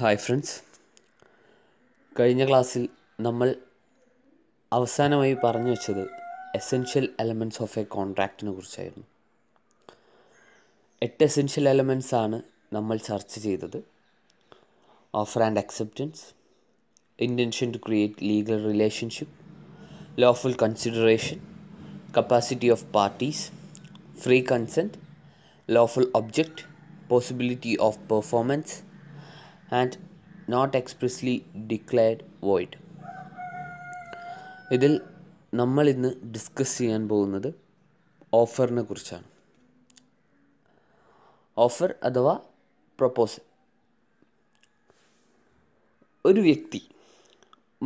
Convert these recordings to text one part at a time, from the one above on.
hi friends കഴിഞ്ഞ ക്ലാസ്സിൽ നമ്മൾ അവസാനമായി പറഞ്ഞു വെച്ചത് എസെൻഷ്യൽ എലമെൻറ്റ്സ് ഓഫ് എ കോൺട്രാക്റ്റിനെ കുറിച്ചായിരുന്നു എട്ട് എസെൻഷ്യൽ എലമെൻറ്റ്സ് ആണ് നമ്മൾ ചർച്ച ചെയ്തത് offer and acceptance intention to create legal relationship lawful consideration capacity of parties free consent lawful object possibility of performance and not expressly declared void ഇതിൽ നമ്മൾ ഇന്ന് ഡിസ്കസ് ചെയ്യാൻ പോകുന്നത് ഓഫറിനെ കുറിച്ചാണ് ഓഫർ അഥവാ പ്രപ്പോസൽ ഒരു വ്യക്തി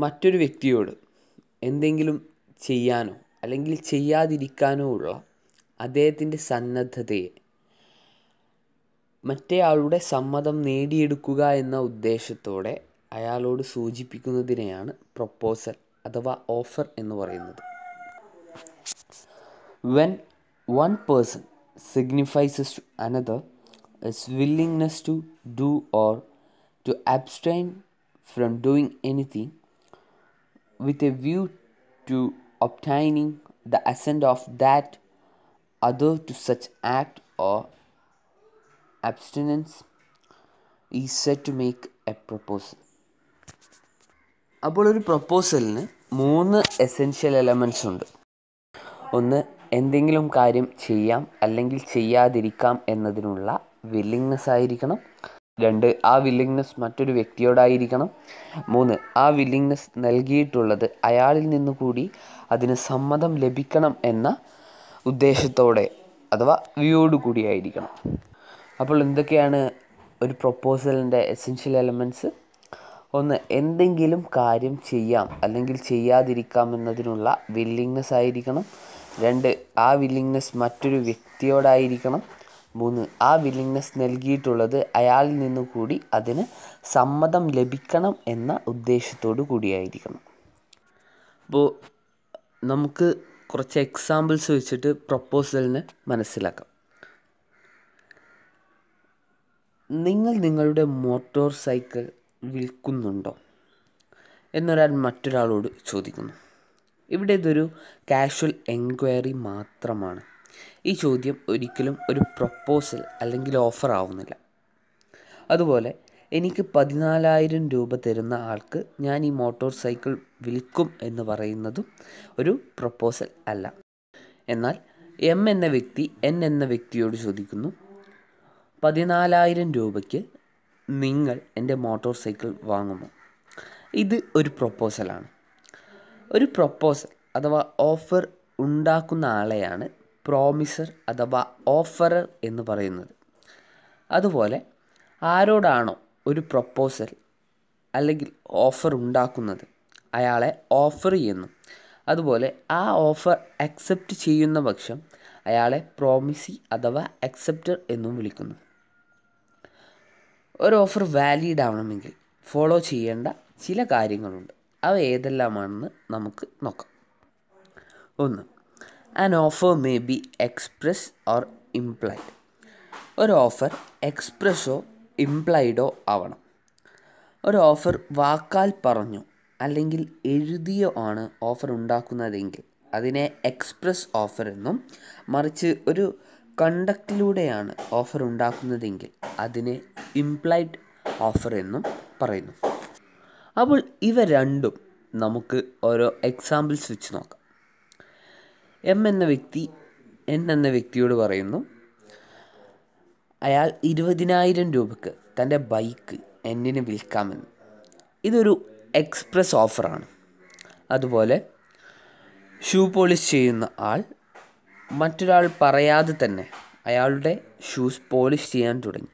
മറ്റൊരു വ്യക്തിയോട് എന്തെങ്കിലും ചെയ്യാനോ അല്ലെങ്കിൽ ചെയ്യാതിരിക്കാനോ ഉള്ള അദ്ദേഹത്തിൻ്റെ സന്നദ്ധതയെ മറ്റേ ആളുടെ സമ്മതം നേടിയെടുക്കുക എന്ന ഉദ്ദേശത്തോടെ അയാളോട് സൂചിപ്പിക്കുന്നതിനെയാണ് പ്രൊപ്പോസൽ അഥവാ ഓഫർ എന്ന് പറയുന്നത് when one person signifies to another is willingness to do or to abstain from doing anything with a view to obtaining the assent of that other to such act or abstinence is set to make a proposal അപ്പോൾ ഒരു പ്രപ്പോസലിന് മൂന്ന് essential elements ഉണ്ട് ഒന്ന് എന്തെങ്കിലും കാര്യം ചെയ്യാം അല്ലെങ്കിൽ ചെയ്യാതിരിക്കാം എന്നതിനുള്ള വില്ലിങ്നെസ് ആയിരിക്കണം രണ്ട് ആ വില്ലിങ്നെസ് മറ്റൊരു വ്യക്തിയോടായിരിക്കണം മൂന്ന് ആ വില്ലിങ്നെസ് നൽകിയിട്ടുള്ളത് അയാളിൽ നിന്ന് കൂടി അതിന് സമ്മതം ലഭിക്കണം എന്ന ഉദ്ദേശത്തോടെ അഥവാ വ്യൂയോട് കൂടിയായിരിക്കണം അപ്പോൾ എന്തൊക്കെയാണ് ഒരു പ്രൊപ്പോസലിൻ്റെ എസെൻഷ്യൽ എലമെൻറ്റ്സ് ഒന്ന് എന്തെങ്കിലും കാര്യം ചെയ്യാം അല്ലെങ്കിൽ ചെയ്യാതിരിക്കാം എന്നതിനുള്ള വില്ലിങ്നെസ് ആയിരിക്കണം രണ്ട് ആ വില്ലിങ്നെസ് മറ്റൊരു വ്യക്തിയോടായിരിക്കണം മൂന്ന് ആ വില്ലിങ്നെസ് നൽകിയിട്ടുള്ളത് അയാളിൽ നിന്നു കൂടി അതിന് സമ്മതം ലഭിക്കണം എന്ന ഉദ്ദേശത്തോടു കൂടിയായിരിക്കണം അപ്പോൾ നമുക്ക് കുറച്ച് എക്സാമ്പിൾസ് വെച്ചിട്ട് പ്രൊപ്പോസലിന് മനസ്സിലാക്കാം നിങ്ങൾ നിങ്ങളുടെ മോട്ടോർ സൈക്കിൾ വിൽക്കുന്നുണ്ടോ എന്നൊരാൾ മറ്റൊരാളോട് ചോദിക്കുന്നു ഇവിടെ ഇതൊരു കാഷ്വൽ എൻക്വയറി മാത്രമാണ് ഈ ചോദ്യം ഒരിക്കലും ഒരു പ്രപ്പോസൽ അല്ലെങ്കിൽ ഓഫർ ആവുന്നില്ല അതുപോലെ എനിക്ക് പതിനാലായിരം രൂപ തരുന്ന ആൾക്ക് ഞാൻ ഈ മോട്ടോർ സൈക്കിൾ വിൽക്കും എന്ന് പറയുന്നതും ഒരു പ്രപ്പോസൽ അല്ല എന്നാൽ എം എന്ന വ്യക്തി എൻ എന്ന വ്യക്തിയോട് ചോദിക്കുന്നു പതിനാലായിരം രൂപയ്ക്ക് നിങ്ങൾ എൻ്റെ മോട്ടോർ സൈക്കിൾ വാങ്ങുമോ ഇത് ഒരു പ്രൊപ്പോസലാണ് ഒരു പ്രൊപ്പോസൽ അഥവാ ഓഫർ ഉണ്ടാക്കുന്ന ആളെയാണ് പ്രോമിസർ അഥവാ ഓഫറർ എന്ന് പറയുന്നത് അതുപോലെ ആരോടാണോ ഒരു പ്രൊപ്പോസൽ അല്ലെങ്കിൽ ഓഫർ ഉണ്ടാക്കുന്നത് അയാളെ ഓഫർ ചെയ്യുന്നു അതുപോലെ ആ ഓഫർ അക്സെപ്റ്റ് ചെയ്യുന്ന പക്ഷം അയാളെ പ്രോമിസി അഥവാ അക്സെപ്റ്റർ എന്നും വിളിക്കുന്നു ഒരു ഓഫർ വാലിഡ് ആവണമെങ്കിൽ ഫോളോ ചെയ്യേണ്ട ചില കാര്യങ്ങളുണ്ട് അവ ഏതെല്ലാമാണെന്ന് നമുക്ക് നോക്കാം ഒന്ന് an offer may be express or implied ഒരു ഓഫർ എക്സ്പ്രസ്സോ ഇംപ്ലൈഡോ ആവണം ഒരു ഓഫർ വാക്കാൽ പറഞ്ഞു അല്ലെങ്കിൽ എഴുതിയോ ആണ് ഓഫർ ഉണ്ടാക്കുന്നതെങ്കിൽ അതിനെ എക്സ്പ്രസ് ഓഫർ എന്നും മറിച്ച് ഒരു കണ്ടക്റ്റിലൂടെയാണ് ഓഫർ ഉണ്ടാക്കുന്നതെങ്കിൽ അതിനെ ഇംപ്ലൈഡ് ഓഫർ എന്നും പറയുന്നു അപ്പോൾ ഇവ രണ്ടും നമുക്ക് ഓരോ എക്സാമ്പിൾസ് വെച്ച് നോക്കാം എം എന്ന വ്യക്തി എൻ എന്ന വ്യക്തിയോട് പറയുന്നു അയാൾ ഇരുപതിനായിരം രൂപയ്ക്ക് തൻ്റെ ബൈക്ക് എന്നിന് വിൽക്കാമെന്ന് ഇതൊരു എക്സ്പ്രസ് ഓഫറാണ് അതുപോലെ ഷൂ പോളിഷ് ചെയ്യുന്ന ആൾ മറ്റൊരാൾ പറയാതെ തന്നെ അയാളുടെ ഷൂസ് പോളിഷ് ചെയ്യാൻ തുടങ്ങി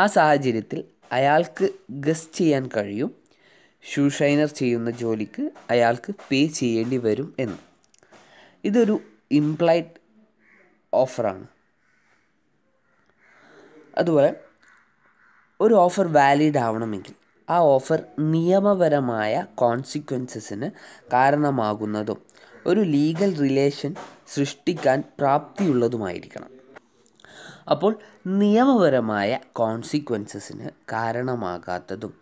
ആ സാഹചര്യത്തിൽ അയാൾക്ക് ഗസ് ചെയ്യാൻ കഴിയും ഷൂ ഷൈനർ ചെയ്യുന്ന ജോലിക്ക് അയാൾക്ക് പേ ചെയ്യേണ്ടി വരും എന്ന് ഇതൊരു ഇംപ്ലൈഡ് ഓഫറാണ് അതുപോലെ ഒരു ഓഫർ വാലിഡ് ആവണമെങ്കിൽ ആ ഓഫർ നിയമപരമായ കോൺസിക്വൻസസിന് കാരണമാകുന്നതും ഒരു ലീഗൽ റിലേഷൻ സൃഷ്ടിക്കാൻ പ്രാപ്തിയുള്ളതുമായിരിക്കണം അപ്പോൾ നിയമപരമായ കോൺസിക്വൻസസിന് കാരണമാകാത്തതും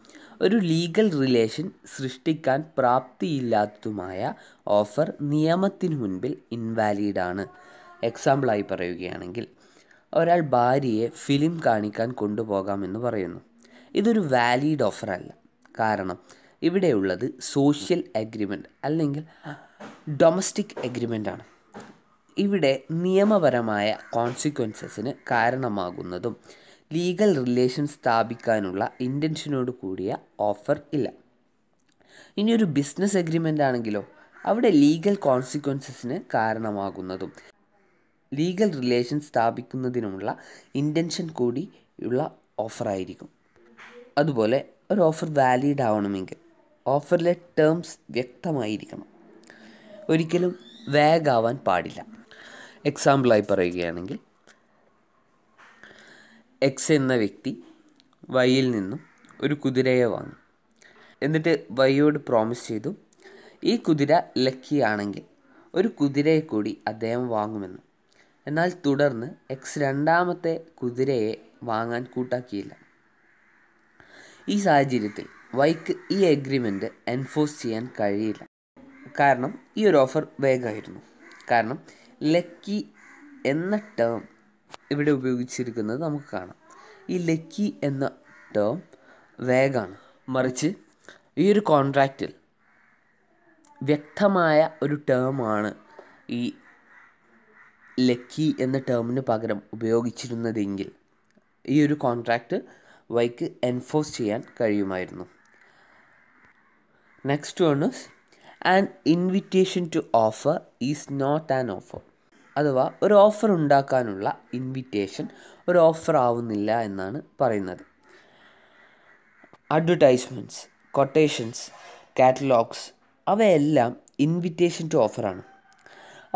ഒരു ലീഗൽ റിലേഷൻ സൃഷ്ടിക്കാൻ പ്രാപ്തിയില്ലാത്തതുമായ ഓഫർ നിയമത്തിന് മുൻപിൽ ഇൻവാലിഡാണ് എക്സാമ്പിളായി പറയുകയാണെങ്കിൽ ഒരാൾ ഭാര്യയെ ഫിലിം കാണിക്കാൻ കൊണ്ടുപോകാമെന്ന് പറയുന്നു ഇതൊരു വാലിഡ് ഓഫർ അല്ല കാരണം ഇവിടെയുള്ളത് സോഷ്യൽ അഗ്രിമെൻ്റ് അല്ലെങ്കിൽ ഡൊമസ്റ്റിക് എഗ്രിമെൻ്റാണ് ഇവിടെ നിയമപരമായ കോൺസിക്വൻസസിന് കാരണമാകുന്നതും ലീഗൽ റിലേഷൻ സ്ഥാപിക്കാനുള്ള ഇൻറ്റൻഷനോട് കൂടിയ ഓഫർ ഇല്ല ഇനി ഒരു ബിസിനസ് എഗ്രിമെൻ്റ് ആണെങ്കിലോ അവിടെ ലീഗൽ കോൺസിക്വൻസസിന് കാരണമാകുന്നതും ലീഗൽ റിലേഷൻ സ്ഥാപിക്കുന്നതിനുമുള്ള ഇൻറ്റൻഷൻ കൂടിയുള്ള ഓഫറായിരിക്കും അതുപോലെ ഒരു ഓഫർ വാലിഡ് ആവണമെങ്കിൽ ഓഫറിലെ ടേംസ് വ്യക്തമായിരിക്കണം ഒരിക്കലും വേഗാവാൻ പാടില്ല എക്സാമ്പിളായി പറയുകയാണെങ്കിൽ എക്സ് എന്ന വ്യക്തി വൈയിൽ നിന്നും ഒരു കുതിരയെ വാങ്ങി എന്നിട്ട് വൈയോട് പ്രോമിസ് ചെയ്തു ഈ കുതിര ലക്കിയാണെങ്കിൽ ഒരു കുതിരയെ കൂടി അദ്ദേഹം വാങ്ങുമെന്ന് എന്നാൽ തുടർന്ന് എക്സ് രണ്ടാമത്തെ കുതിരയെ വാങ്ങാൻ കൂട്ടാക്കിയില്ല ഈ സാഹചര്യത്തിൽ വൈക്ക് ഈ അഗ്രിമെൻറ്റ് എൻഫോഴ്സ് ചെയ്യാൻ കഴിയില്ല കാരണം ഈ ഒരു ഓഫർ വേഗമായിരുന്നു കാരണം ലക്കി എന്ന ടേം ഇവിടെ ഉപയോഗിച്ചിരിക്കുന്നത് നമുക്ക് കാണാം ഈ ലക്കി എന്ന ടേം വേഗമാണ് മറിച്ച് ഈ ഒരു കോൺട്രാക്റ്റിൽ വ്യക്തമായ ഒരു ടേമാണ് ഈ ലക്കി എന്ന ടേമിന് പകരം ഉപയോഗിച്ചിരുന്നതെങ്കിൽ ഈ ഒരു കോൺട്രാക്റ്റ് വൈക്ക് എൻഫോഴ്സ് ചെയ്യാൻ കഴിയുമായിരുന്നു next one an invitation to offer is not an offer അഥവാ ഒരു ഓഫർ ഉണ്ടാക്കാനുള്ള ഇൻവിറ്റേഷൻ ഒരു ഓഫർ ആവുന്നില്ല എന്നാണ് പറയുന്നത് അഡ്വർടൈസ്മെൻറ്റ്സ് കൊട്ടേഷൻസ് കാറ്റലോഗ്സ് അവയെല്ലാം ഇൻവിറ്റേഷൻ ടു ഓഫറാണ്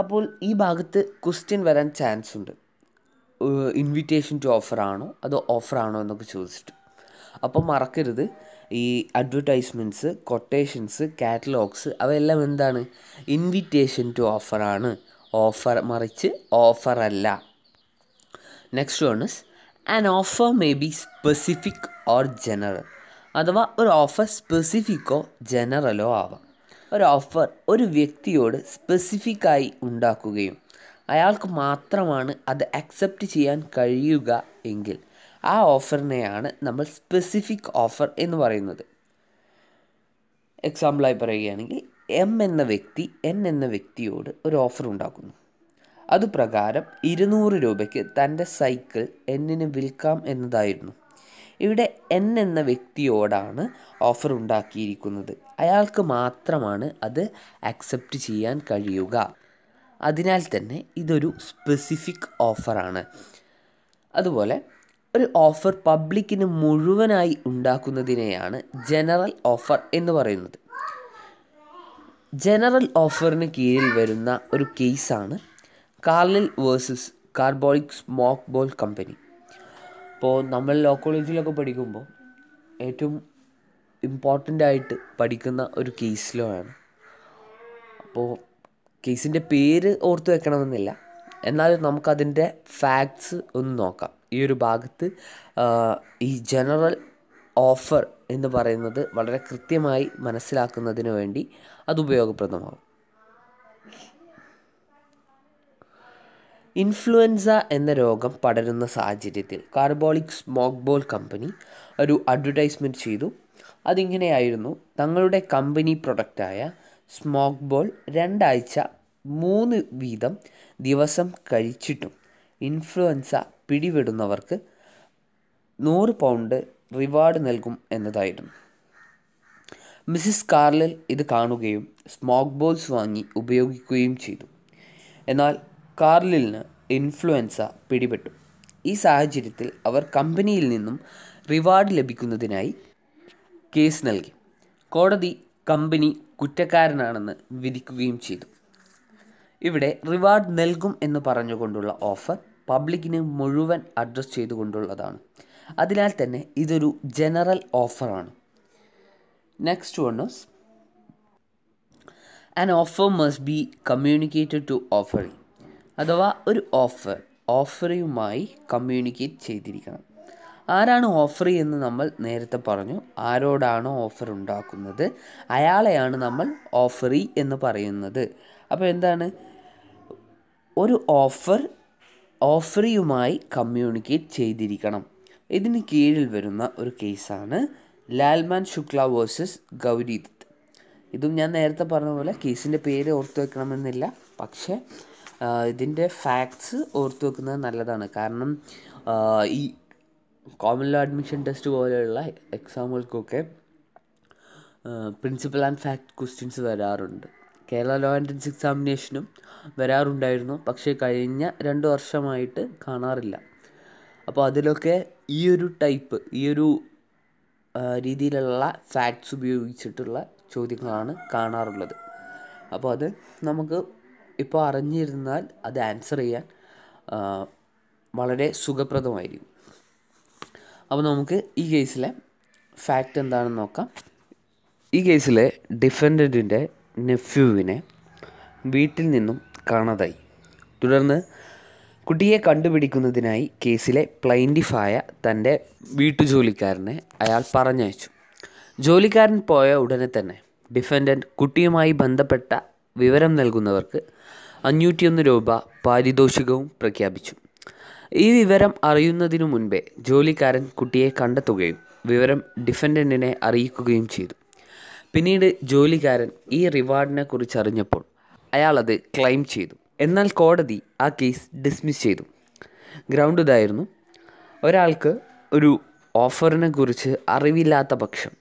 അപ്പോൾ ഈ ഭാഗത്ത് ക്വസ്റ്റ്യൻ വരാൻ ചാൻസ് ഉണ്ട് ഇൻവിറ്റേഷൻ ടു ഓഫറാണോ അതോ ഓഫറാണോ എന്നൊക്കെ ചോദിച്ചിട്ട് അപ്പോൾ മറക്കരുത് ഈ അഡ്വർടൈസ്മെൻറ്റ്സ് കൊട്ടേഷൻസ് കാറ്റലോഗ്സ് അവയെല്ലാം എന്താണ് ഇൻവിറ്റേഷൻ ടു ഓഫറാണ് ഓഫർ മറിച്ച് ഓഫറല്ല next one is an offer may be specific or general അഥവാ ഒരു ഓഫർ സ്പെസിഫിക്കോ ജനറലോ ആവാം ഒരു ഓഫർ ഒരു വ്യക്തിയോട് സ്പെസിഫിക്കായി ഉണ്ടാക്കുകയും അയാൾക്ക് മാത്രമാണ് അത് അക്സെപ്റ്റ് ചെയ്യാൻ കഴിയുക എങ്കിൽ ആ ഓഫറിനെയാണ് നമ്മൾ സ്പെസിഫിക് ഓഫർ എന്ന് പറയുന്നത് എക്സാമ്പിളായി പറയുകയാണെങ്കിൽ എം എന്ന വ്യക്തി എൻ എന്ന വ്യക്തിയോട് ഒരു ഓഫർ ഉണ്ടാക്കുന്നു അതുപ്രകാരം ഇരുന്നൂറ് രൂപയ്ക്ക് തൻ്റെ സൈക്കിൾ എന്നിന് വിൽക്കാം എന്നതായിരുന്നു ഇവിടെ എൻ എന്ന വ്യക്തിയോടാണ് ഓഫർ ഉണ്ടാക്കിയിരിക്കുന്നത് അയാൾക്ക് മാത്രമാണ് അത് അക്സെപ്റ്റ് ചെയ്യാൻ കഴിയുക അതിനാൽ തന്നെ ഇതൊരു സ്പെസിഫിക് ഓഫറാണ് അതുപോലെ ഒരു ഓഫർ പബ്ലിക്കിന് മുഴുവനായി ഉണ്ടാക്കുന്നതിനെയാണ് ജനറൽ ഓഫർ എന്ന് പറയുന്നത് ജനറൽ ഓഫറിന് കീഴിൽ വരുന്ന ഒരു കേസാണ് Carlill versus Carbolic Smoke Ball company അപ്പോൾ നമ്മൾ ലോ കോളേജിലൊക്കെ പഠിക്കുമ്പോൾ ഏറ്റവും ഇമ്പോർട്ടൻ്റ് ആയിട്ട് പഠിക്കുന്ന ഒരു കേസ് ലോ ആണ് അപ്പോൾ കേസിൻ്റെ പേര് ഓർത്ത് വെക്കണമെന്നില്ല എന്നാലും നമുക്കതിൻ്റെ ഫാക്ട്സ് ഒന്ന് നോക്കാം ഈ ഒരു ഭാഗത്ത് ഈ ജനറൽ ഓഫർ എന്ന് പറയുന്നത് വളരെ കൃത്യമായി മനസ്സിലാക്കുന്നതിന് വേണ്ടി അത് ഉപയോഗപ്രദമാകും ഇൻഫ്ലുവൻസ എന്ന രോഗം പടരുന്ന സാഹചര്യത്തിൽ കാർബോളിക് ബോൾ കമ്പനി ഒരു അഡ്വർടൈസ്മെൻറ്റ് ചെയ്തു അതിങ്ങനെയായിരുന്നു തങ്ങളുടെ കമ്പനി പ്രൊഡക്റ്റായ ബോൾ രണ്ടാഴ്ച മൂന്ന് വീതം ദിവസം കഴിച്ചിട്ടും ഇൻഫ്ലുവൻസ പിടിപെടുന്നവർക്ക് നൂറ് പൗണ്ട് റിവാർഡ് നൽകും എന്നതായിരുന്നു മിസ്സിസ് കാർലൽ ഇത് കാണുകയും സ്മോക്ക് ബോൾസ് വാങ്ങി ഉപയോഗിക്കുകയും ചെയ്തു എന്നാൽ കാർലിലിന് ഇൻഫ്ലുവൻസ പിടിപെട്ടു ഈ സാഹചര്യത്തിൽ അവർ കമ്പനിയിൽ നിന്നും റിവാർഡ് ലഭിക്കുന്നതിനായി കേസ് നൽകി കോടതി കമ്പനി കുറ്റക്കാരനാണെന്ന് വിധിക്കുകയും ചെയ്തു ഇവിടെ റിവാർഡ് നൽകും എന്ന് പറഞ്ഞുകൊണ്ടുള്ള ഓഫർ പബ്ലിക്കിന് മുഴുവൻ അഡ്രസ്സ് ചെയ്തുകൊണ്ടുള്ളതാണ് അതിനാൽ തന്നെ ഇതൊരു ജനറൽ ഓഫറാണ് next one is an offer must be communicated to offeree അഥവാ ഒരു ഓഫർ ഓഫറിയുമായി കമ്മ്യൂണിക്കേറ്റ് ചെയ്തിരിക്കണം ആരാണ് ഓഫറി എന്ന് നമ്മൾ നേരത്തെ പറഞ്ഞു ആരോടാണോ ഓഫർ ഉണ്ടാക്കുന്നത് അയാളെയാണ് നമ്മൾ ഓഫറി എന്ന് പറയുന്നത് അപ്പോൾ എന്താണ് ഒരു ഓഫർ ഓഫറിയുമായി കമ്മ്യൂണിക്കേറ്റ് ചെയ്തിരിക്കണം ഇതിന് കീഴിൽ വരുന്ന ഒരു കേസാണ് ലാൽമാൻ ശുക്ല വേഴ്സസ് ഗൗരി ദത്ത് ഇതും ഞാൻ നേരത്തെ പറഞ്ഞ പോലെ കേസിൻ്റെ പേര് ഓർത്തു വെക്കണമെന്നില്ല പക്ഷേ ഇതിൻ്റെ ഫാക്ട്സ് ഓർത്തു വെക്കുന്നത് നല്ലതാണ് കാരണം ഈ കോമൺ ലോ അഡ്മിഷൻ ടെസ്റ്റ് പോലെയുള്ള എക്സാമുകൾക്കൊക്കെ പ്രിൻസിപ്പൽ ആൻഡ് ഫാക്ട് ക്വസ്റ്റ്യൻസ് വരാറുണ്ട് കേരള ലോ എൻട്രൻസ് എക്സാമിനേഷനും വരാറുണ്ടായിരുന്നു പക്ഷേ കഴിഞ്ഞ രണ്ട് വർഷമായിട്ട് കാണാറില്ല അപ്പോൾ അതിലൊക്കെ ഈ ഒരു ടൈപ്പ് ഈ ഒരു രീതിയിലുള്ള ഫാക്ട്സ് ഉപയോഗിച്ചിട്ടുള്ള ചോദ്യങ്ങളാണ് കാണാറുള്ളത് അപ്പോൾ അത് നമുക്ക് ഇപ്പോൾ അറിഞ്ഞിരുന്നാൽ അത് ആൻസർ ചെയ്യാൻ വളരെ സുഖപ്രദമായിരിക്കും അപ്പോൾ നമുക്ക് ഈ കേസിലെ ഫാക്റ്റ് എന്താണെന്ന് നോക്കാം ഈ കേസിലെ ഡിഫൻഡൻറ്റിൻ്റെ നെഫ്യൂവിനെ വീട്ടിൽ നിന്നും കാണാതായി തുടർന്ന് കുട്ടിയെ കണ്ടുപിടിക്കുന്നതിനായി കേസിലെ പ്ലൈൻറ്റിഫായ തൻ്റെ വീട്ടുജോലിക്കാരനെ അയാൾ പറഞ്ഞയച്ചു ജോലിക്കാരൻ പോയ ഉടനെ തന്നെ ഡിഫൻഡൻറ്റ് കുട്ടിയുമായി ബന്ധപ്പെട്ട വിവരം നൽകുന്നവർക്ക് അഞ്ഞൂറ്റിയൊന്ന് രൂപ പാരിതോഷികവും പ്രഖ്യാപിച്ചു ഈ വിവരം അറിയുന്നതിനു മുൻപേ ജോലിക്കാരൻ കുട്ടിയെ കണ്ടെത്തുകയും വിവരം ഡിഫൻഡൻറ്റിനെ അറിയിക്കുകയും ചെയ്തു പിന്നീട് ജോലിക്കാരൻ ഈ റിവാർഡിനെക്കുറിച്ച് അറിഞ്ഞപ്പോൾ അയാളത് ക്ലെയിം ചെയ്തു എന്നാൽ കോടതി ആ കേസ് ഡിസ്മിസ് ചെയ്തു ഗ്രൗണ്ട് ഇതായിരുന്നു ഒരാൾക്ക് ഒരു ഓഫറിനെ കുറിച്ച് അറിവില്ലാത്ത പക്ഷം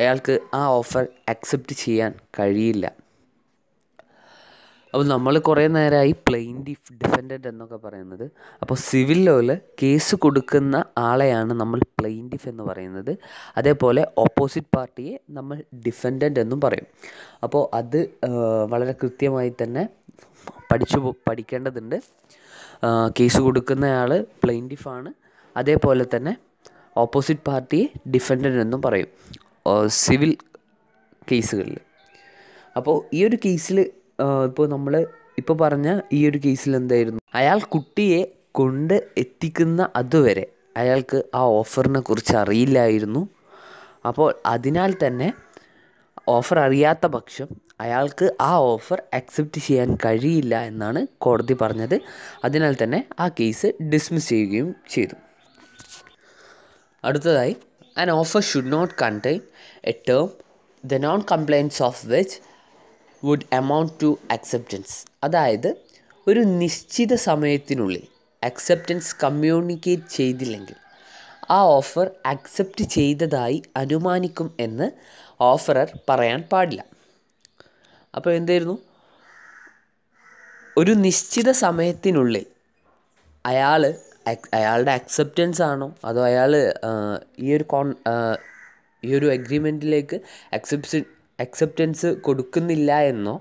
അയാൾക്ക് ആ ഓഫർ അക്സെപ്റ്റ് ചെയ്യാൻ കഴിയില്ല അപ്പോൾ നമ്മൾ കുറേ നേരമായി പ്ലെയിൻ ഡിഫ് ഡിഫൻഡൻ്റ് എന്നൊക്കെ പറയുന്നത് അപ്പോൾ സിവിൽ ലോയിൽ കേസ് കൊടുക്കുന്ന ആളെയാണ് നമ്മൾ പ്ലെയിൻ ഡിഫ് എന്ന് പറയുന്നത് അതേപോലെ ഓപ്പോസിറ്റ് പാർട്ടിയെ നമ്മൾ ഡിഫൻഡൻ്റ് എന്നും പറയും അപ്പോൾ അത് വളരെ കൃത്യമായി തന്നെ പഠിച്ചു പഠിക്കേണ്ടതുണ്ട് കേസ് കൊടുക്കുന്നയാൾ ആണ് അതേപോലെ തന്നെ ഓപ്പോസിറ്റ് പാർട്ടിയെ ഡിഫൻഡൻ്റ് എന്നും പറയും സിവിൽ കേസുകളിൽ അപ്പോൾ ഈ ഒരു കേസിൽ ഇപ്പോൾ നമ്മൾ ഇപ്പോൾ പറഞ്ഞ ഈ ഒരു കേസിൽ എന്തായിരുന്നു അയാൾ കുട്ടിയെ കൊണ്ട് എത്തിക്കുന്ന അതുവരെ അയാൾക്ക് ആ ഓഫറിനെ കുറിച്ച് അറിയില്ലായിരുന്നു അപ്പോൾ അതിനാൽ തന്നെ ഓഫർ അറിയാത്ത പക്ഷം അയാൾക്ക് ആ ഓഫർ അക്സെപ്റ്റ് ചെയ്യാൻ കഴിയില്ല എന്നാണ് കോടതി പറഞ്ഞത് അതിനാൽ തന്നെ ആ കേസ് ഡിസ്മിസ് ചെയ്യുകയും ചെയ്തു അടുത്തതായി an offer should not contain a term the non compliance of which would amount to acceptance അതായത് ഒരു നിശ്ചിത സമയത്തിനുള്ളിൽ അക്സെപ്റ്റൻസ് കമ്മ്യൂണിക്കേറ്റ് ചെയ്തില്ലെങ്കിൽ ആ ഓഫർ അക്സെപ്റ്റ് ചെയ്തതായി അനുമാനിക്കും എന്ന് ഓഫറർ പറയാൻ പാടില്ല അപ്പോൾ എന്തായിരുന്നു ഒരു നിശ്ചിത സമയത്തിനുള്ളിൽ അയാൾ അയാളുടെ അക്സെപ്റ്റൻസ് ആണോ അതോ അയാൾ ഈ ഒരു കോൺ ഈ ഒരു അഗ്രിമെൻറ്റിലേക്ക് അക്സെപ്റ്റ് അക്സെപ്റ്റൻസ് കൊടുക്കുന്നില്ല എന്നോ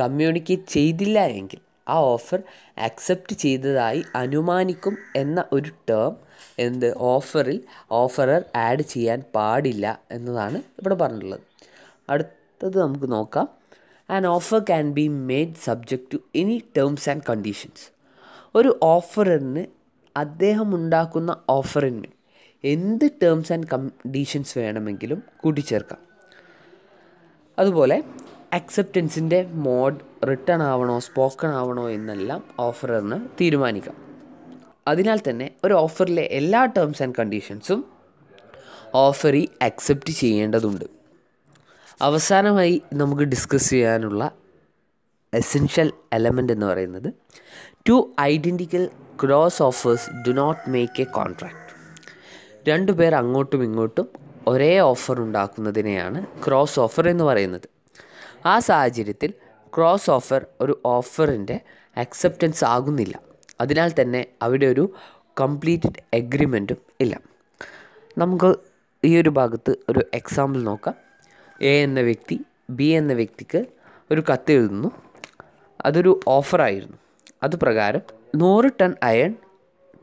കമ്മ്യൂണിക്കേറ്റ് ചെയ്തില്ല എങ്കിൽ ആ ഓഫർ അക്സെപ്റ്റ് ചെയ്തതായി അനുമാനിക്കും എന്ന ഒരു ടേം എന്ത് ഓഫറിൽ ഓഫറർ ആഡ് ചെയ്യാൻ പാടില്ല എന്നതാണ് ഇവിടെ പറഞ്ഞിട്ടുള്ളത് അടുത്തത് നമുക്ക് നോക്കാം an offer can be made subject to any terms and conditions ഒരു ഓഫറിന് അദ്ദേഹം ഉണ്ടാക്കുന്ന ഓഫറിന് എന്ത് ടേംസ് ആൻഡ് കണ്ടീഷൻസ് വേണമെങ്കിലും കൂട്ടിച്ചേർക്കാം അതുപോലെ അക്സെപ്റ്റൻസിൻ്റെ മോഡ് റിട്ടേൺ ആവണോ സ്പോക്കൺ ആവണോ എന്നെല്ലാം ഓഫറിന് തീരുമാനിക്കാം അതിനാൽ തന്നെ ഒരു ഓഫറിലെ എല്ലാ ടേംസ് ആൻഡ് കണ്ടീഷൻസും ഓഫറി അക്സെപ്റ്റ് ചെയ്യേണ്ടതുണ്ട് അവസാനമായി നമുക്ക് ഡിസ്കസ് ചെയ്യാനുള്ള എസെൻഷ്യൽ എലമെൻ്റ് എന്ന് പറയുന്നത് two identical cross offers do not make a contract രണ്ടു പേർ അങ്ങോട്ടും ഇങ്ങോട്ടും ഒരേ ഓഫർ ഉണ്ടാക്കുന്നതിനെയാണ് ക്രോസ് ഓഫർ എന്ന് പറയുന്നത് ആ സാഹചര്യത്തിൽ ക്രോസ് ഓഫർ ഒരു ഓഫറിൻ്റെ അക്സെപ്റ്റൻസ് ആകുന്നില്ല അതിനാൽ തന്നെ അവിടെ ഒരു കംപ്ലീറ്റഡ് എഗ്രിമെൻറ്റും ഇല്ല നമുക്ക് ഈ ഒരു ഭാഗത്ത് ഒരു എക്സാമ്പിൾ നോക്കാം എ എന്ന വ്യക്തി ബി എന്ന വ്യക്തിക്ക് ഒരു കത്ത് എഴുതുന്നു അതൊരു ഓഫറായിരുന്നു അത് പ്രകാരം നൂറ് ടൺ അയൺ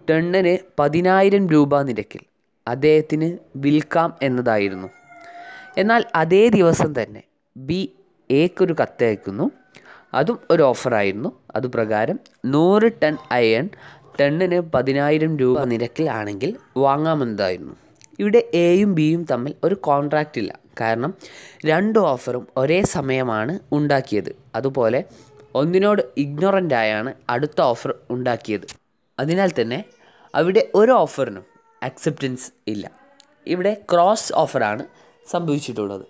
ടണ്ണിന് പതിനായിരം രൂപ നിരക്കിൽ അദ്ദേഹത്തിന് വിൽക്കാം എന്നതായിരുന്നു എന്നാൽ അതേ ദിവസം തന്നെ ബി എക്കൊരു കത്തയക്കുന്നു അതും ഒരു ഓഫറായിരുന്നു അതുപ്രകാരം നൂറ് ടൺ അയൺ ടണ്ണിന് പതിനായിരം രൂപ നിരക്കിലാണെങ്കിൽ വാങ്ങാമെന്നതായിരുന്നു ഇവിടെ എയും ബിയും തമ്മിൽ ഒരു കോൺട്രാക്റ്റ് ഇല്ല കാരണം രണ്ട് ഓഫറും ഒരേ സമയമാണ് ഉണ്ടാക്കിയത് അതുപോലെ ഒന്നിനോട് ഇഗ്നോറൻ്റായാണ് അടുത്ത ഓഫർ ഉണ്ടാക്കിയത് അതിനാൽ തന്നെ അവിടെ ഒരു ഓഫറിനും അക്സെപ്റ്റൻസ് ഇല്ല ഇവിടെ ക്രോസ് ഓഫറാണ് സംഭവിച്ചിട്ടുള്ളത്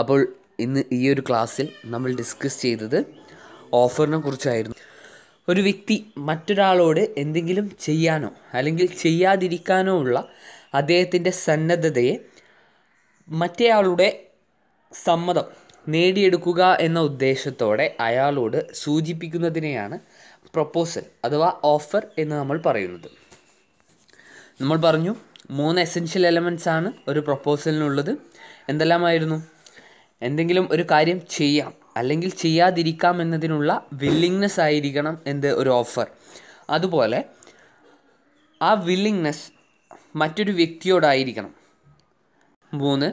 അപ്പോൾ ഇന്ന് ഈ ഒരു ക്ലാസ്സിൽ നമ്മൾ ഡിസ്കസ് ചെയ്തത് ഓഫറിനെ കുറിച്ചായിരുന്നു ഒരു വ്യക്തി മറ്റൊരാളോട് എന്തെങ്കിലും ചെയ്യാനോ അല്ലെങ്കിൽ ചെയ്യാതിരിക്കാനോ ഉള്ള അദ്ദേഹത്തിൻ്റെ സന്നദ്ധതയെ മറ്റേയാളുടെ സമ്മതം നേടിയെടുക്കുക എന്ന ഉദ്ദേശത്തോടെ അയാളോട് സൂചിപ്പിക്കുന്നതിനെയാണ് പ്രപ്പോസൽ അഥവാ ഓഫർ എന്ന് നമ്മൾ പറയുന്നത് നമ്മൾ പറഞ്ഞു മൂന്ന് എസെൻഷ്യൽ എലമെൻറ്റ്സ് ആണ് ഒരു പ്രപ്പോസലിനുള്ളത് എന്തെല്ലാമായിരുന്നു എന്തെങ്കിലും ഒരു കാര്യം ചെയ്യാം അല്ലെങ്കിൽ ചെയ്യാതിരിക്കാം എന്നതിനുള്ള വില്ലിങ്നെസ് ആയിരിക്കണം എന്ത് ഒരു ഓഫർ അതുപോലെ ആ വില്ലിങ്നെസ് മറ്റൊരു വ്യക്തിയോടായിരിക്കണം മൂന്ന്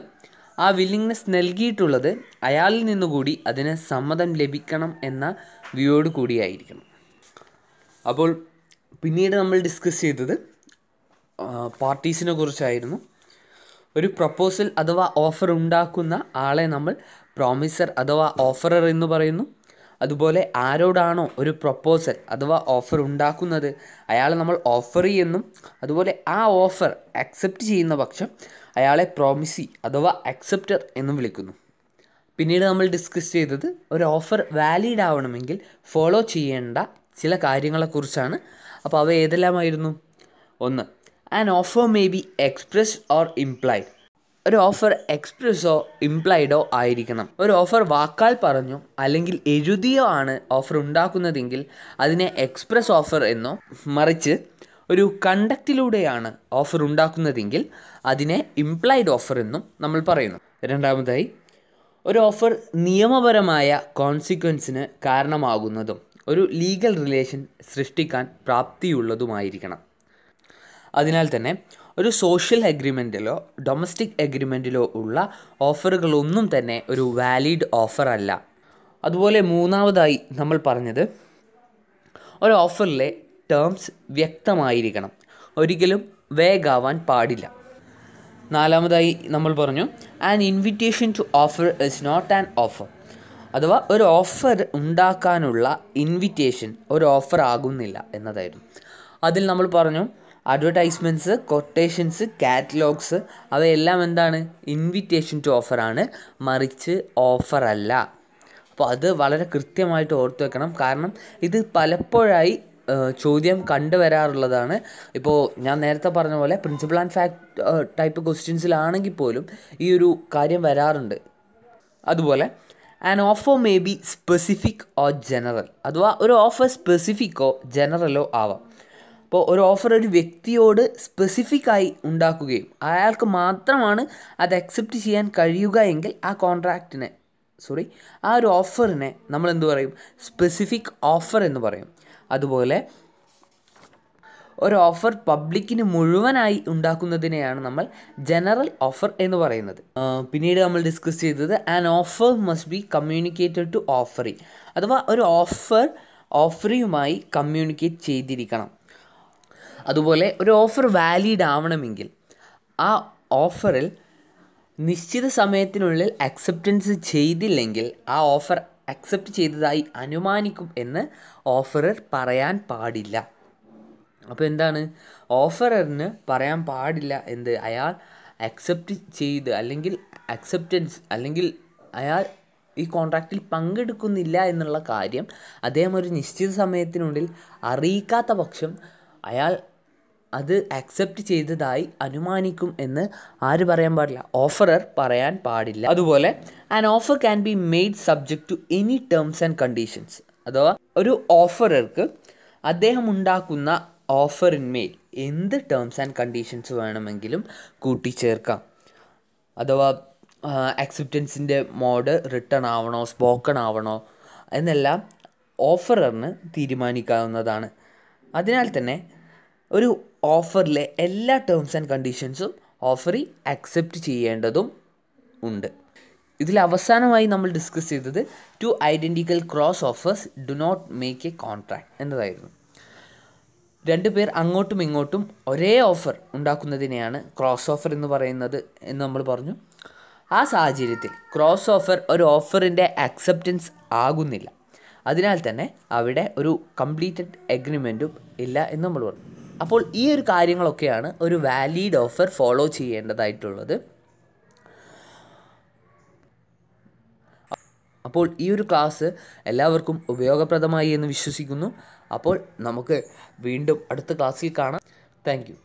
ആ വില്ലിങ്നെസ് നൽകിയിട്ടുള്ളത് അയാളിൽ നിന്നുകൂടി അതിന് സമ്മതം ലഭിക്കണം എന്ന വ്യൂയോട് കൂടിയായിരിക്കണം അപ്പോൾ പിന്നീട് നമ്മൾ ഡിസ്കസ് ചെയ്തത് പാർട്ടീസിനെ കുറിച്ചായിരുന്നു ഒരു പ്രപ്പോസൽ അഥവാ ഓഫർ ഉണ്ടാക്കുന്ന ആളെ നമ്മൾ പ്രോമിസർ അഥവാ ഓഫറർ എന്ന് പറയുന്നു അതുപോലെ ആരോടാണോ ഒരു പ്രപ്പോസൽ അഥവാ ഓഫർ ഉണ്ടാക്കുന്നത് അയാളെ നമ്മൾ ഓഫറി എന്നും അതുപോലെ ആ ഓഫർ അക്സെപ്റ്റ് ചെയ്യുന്ന പക്ഷം അയാളെ പ്രോമിസി അഥവാ അക്സെപ്റ്റർ എന്നും വിളിക്കുന്നു പിന്നീട് നമ്മൾ ഡിസ്കസ് ചെയ്തത് ഒരു ഓഫർ വാലിഡ് ആവണമെങ്കിൽ ഫോളോ ചെയ്യേണ്ട ചില കാര്യങ്ങളെക്കുറിച്ചാണ് അപ്പോൾ അവ ഏതെല്ലാമായിരുന്നു ഒന്ന് an offer may be expressed or implied ഒരു ഓഫർ എക്സ്പ്രസ്സോ ഇംപ്ലൈഡോ ആയിരിക്കണം ഒരു ഓഫർ വാക്കാൽ പറഞ്ഞു അല്ലെങ്കിൽ എഴുതിയോ ആണ് ഓഫർ ഉണ്ടാക്കുന്നതെങ്കിൽ അതിനെ എക്സ്പ്രസ് ഓഫർ എന്നോ മറിച്ച് ഒരു കണ്ടക്റ്റിലൂടെയാണ് ഓഫർ ഉണ്ടാക്കുന്നതെങ്കിൽ അതിനെ ഇംപ്ലൈഡ് ഓഫർ എന്നും നമ്മൾ പറയുന്നു രണ്ടാമതായി ഒരു ഓഫർ നിയമപരമായ കോൺസിക്വൻസിന് കാരണമാകുന്നതും ഒരു ലീഗൽ റിലേഷൻ സൃഷ്ടിക്കാൻ പ്രാപ്തിയുള്ളതുമായിരിക്കണം അതിനാൽ തന്നെ ഒരു സോഷ്യൽ അഗ്രിമെൻറ്റിലോ ഡൊമസ്റ്റിക് അഗ്രിമെൻറ്റിലോ ഉള്ള ഓഫറുകളൊന്നും തന്നെ ഒരു വാലിഡ് ഓഫറല്ല അതുപോലെ മൂന്നാമതായി നമ്മൾ പറഞ്ഞത് ഒരു ഓഫറിലെ ടേംസ് വ്യക്തമായിരിക്കണം ഒരിക്കലും വേഗാവാൻ പാടില്ല നാലാമതായി നമ്മൾ പറഞ്ഞു an invitation to offer is not an offer അഥവാ ഒരു ഓഫർ ഉണ്ടാക്കാനുള്ള ഇൻവിറ്റേഷൻ ഒരു ഓഫർ ആകുന്നില്ല എന്നതായിരുന്നു അതിൽ നമ്മൾ പറഞ്ഞു അഡ്വർടൈസ്മെൻറ്റ്സ് കൊട്ടേഷൻസ് കാറ്റലോഗ്സ് അവയെല്ലാം എന്താണ് ഇൻവിറ്റേഷൻ ടു ഓഫറാണ് മറിച്ച് ഓഫറല്ല അപ്പോൾ അത് വളരെ കൃത്യമായിട്ട് ഓർത്ത് വെക്കണം കാരണം ഇത് പലപ്പോഴായി ചോദ്യം കണ്ടുവരാറുള്ളതാണ് ഇപ്പോൾ ഞാൻ നേരത്തെ പറഞ്ഞ പോലെ പ്രിൻസിപ്പൾ ആൻഡ് ഫാക്ട് ടൈപ്പ് ക്വസ്റ്റ്യൻസിലാണെങ്കിൽ പോലും ഈ ഒരു കാര്യം വരാറുണ്ട് അതുപോലെ an offer may be specific or general അഥവാ ഒരു ഓഫർ സ്പെസിഫിക്കോ ജനറലോ ആവാം ഇപ്പോൾ ഒരു ഓഫർ ഒരു വ്യക്തിയോട് സ്പെസിഫിക്കായി ഉണ്ടാക്കുകയും അയാൾക്ക് മാത്രമാണ് അത് അക്സെപ്റ്റ് ചെയ്യാൻ കഴിയുക എങ്കിൽ ആ കോൺട്രാക്റ്റിനെ സോറി ആ ഒരു ഓഫറിനെ നമ്മൾ എന്ത് പറയും സ്പെസിഫിക് ഓഫർ എന്ന് പറയും അതുപോലെ ഒരു ഓഫർ പബ്ലിക്കിന് മുഴുവനായി ഉണ്ടാക്കുന്നതിനെയാണ് നമ്മൾ ജനറൽ ഓഫർ എന്ന് പറയുന്നത് പിന്നീട് നമ്മൾ ഡിസ്കസ് ചെയ്തത് an offer must be communicated to offeree അഥവാ ഒരു ഓഫർ ഓഫറിയുമായി കമ്മ്യൂണിക്കേറ്റ് ചെയ്തിരിക്കണം അതുപോലെ ഒരു ഓഫർ വാലിഡ് ആവണമെങ്കിൽ ആ ഓഫറിൽ നിശ്ചിത സമയത്തിനുള്ളിൽ അക്സെപ്റ്റൻസ് ചെയ്തില്ലെങ്കിൽ ആ ഓഫർ അക്സെപ്റ്റ് ചെയ്തതായി അനുമാനിക്കും എന്ന് ഓഫറർ പറയാൻ പാടില്ല അപ്പോൾ എന്താണ് ഓഫററിന് പറയാൻ പാടില്ല എന്ത് അയാൾ അക്സെപ്റ്റ് ചെയ്ത് അല്ലെങ്കിൽ അക്സെപ്റ്റൻസ് അല്ലെങ്കിൽ അയാൾ ഈ കോൺട്രാക്റ്റിൽ പങ്കെടുക്കുന്നില്ല എന്നുള്ള കാര്യം അദ്ദേഹം ഒരു നിശ്ചിത സമയത്തിനുള്ളിൽ അറിയിക്കാത്ത പക്ഷം അയാൾ അത് അക്സെപ്റ്റ് ചെയ്തതായി അനുമാനിക്കും എന്ന് ആര് പറയാൻ പാടില്ല ഓഫറർ പറയാൻ പാടില്ല അതുപോലെ an offer can be made subject to any terms and conditions അഥവാ ഒരു ഓഫറർക്ക് അദ്ദേഹം ഉണ്ടാക്കുന്ന ഓഫറിന്മേൽ എന്ത് ടേംസ് ആൻഡ് കണ്ടീഷൻസ് വേണമെങ്കിലും കൂട്ടിച്ചേർക്കാം അഥവാ അക്സെപ്റ്റൻസിൻ്റെ മോഡ് റിട്ടേൺ ആവണോ സ്പോക്കൺ ആവണോ എന്നെല്ലാം ഓഫറിന് തീരുമാനിക്കാവുന്നതാണ് അതിനാൽ തന്നെ ഒരു ഓഫറിലെ എല്ലാ ടേംസ് ആൻഡ് കണ്ടീഷൻസും ഓഫറി അക്സെപ്റ്റ് ചെയ്യേണ്ടതും ഉണ്ട് ഇതിൽ അവസാനമായി നമ്മൾ ഡിസ്കസ് ചെയ്തത് two identical cross offers do not make a contract എന്നതായിരുന്നു രണ്ട് പേർ അങ്ങോട്ടും ഇങ്ങോട്ടും ഒരേ ഓഫർ ഉണ്ടാക്കുന്നതിനെയാണ് ക്രോസ് ഓഫർ എന്ന് പറയുന്നത് എന്ന് നമ്മൾ പറഞ്ഞു ആ സാഹചര്യത്തിൽ ക്രോസ് ഓഫർ ഒരു ഓഫറിൻ്റെ അക്സെപ്റ്റൻസ് ആകുന്നില്ല അതിനാൽ തന്നെ അവിടെ ഒരു കംപ്ലീറ്റഡ് എഗ്രിമെൻറ്റും ഇല്ല എന്ന് നമ്മൾ പറഞ്ഞു അപ്പോൾ ഈ ഒരു കാര്യങ്ങളൊക്കെയാണ് ഒരു വാലിഡ് ഓഫർ ഫോളോ ചെയ്യേണ്ടതായിട്ടുള്ളത് അപ്പോൾ ഈ ഒരു ക്ലാസ് എല്ലാവർക്കും ഉപയോഗപ്രദമായി എന്ന് വിശ്വസിക്കുന്നു അപ്പോൾ നമുക്ക് വീണ്ടും അടുത്ത ക്ലാസ്സിൽ കാണാം താങ്ക്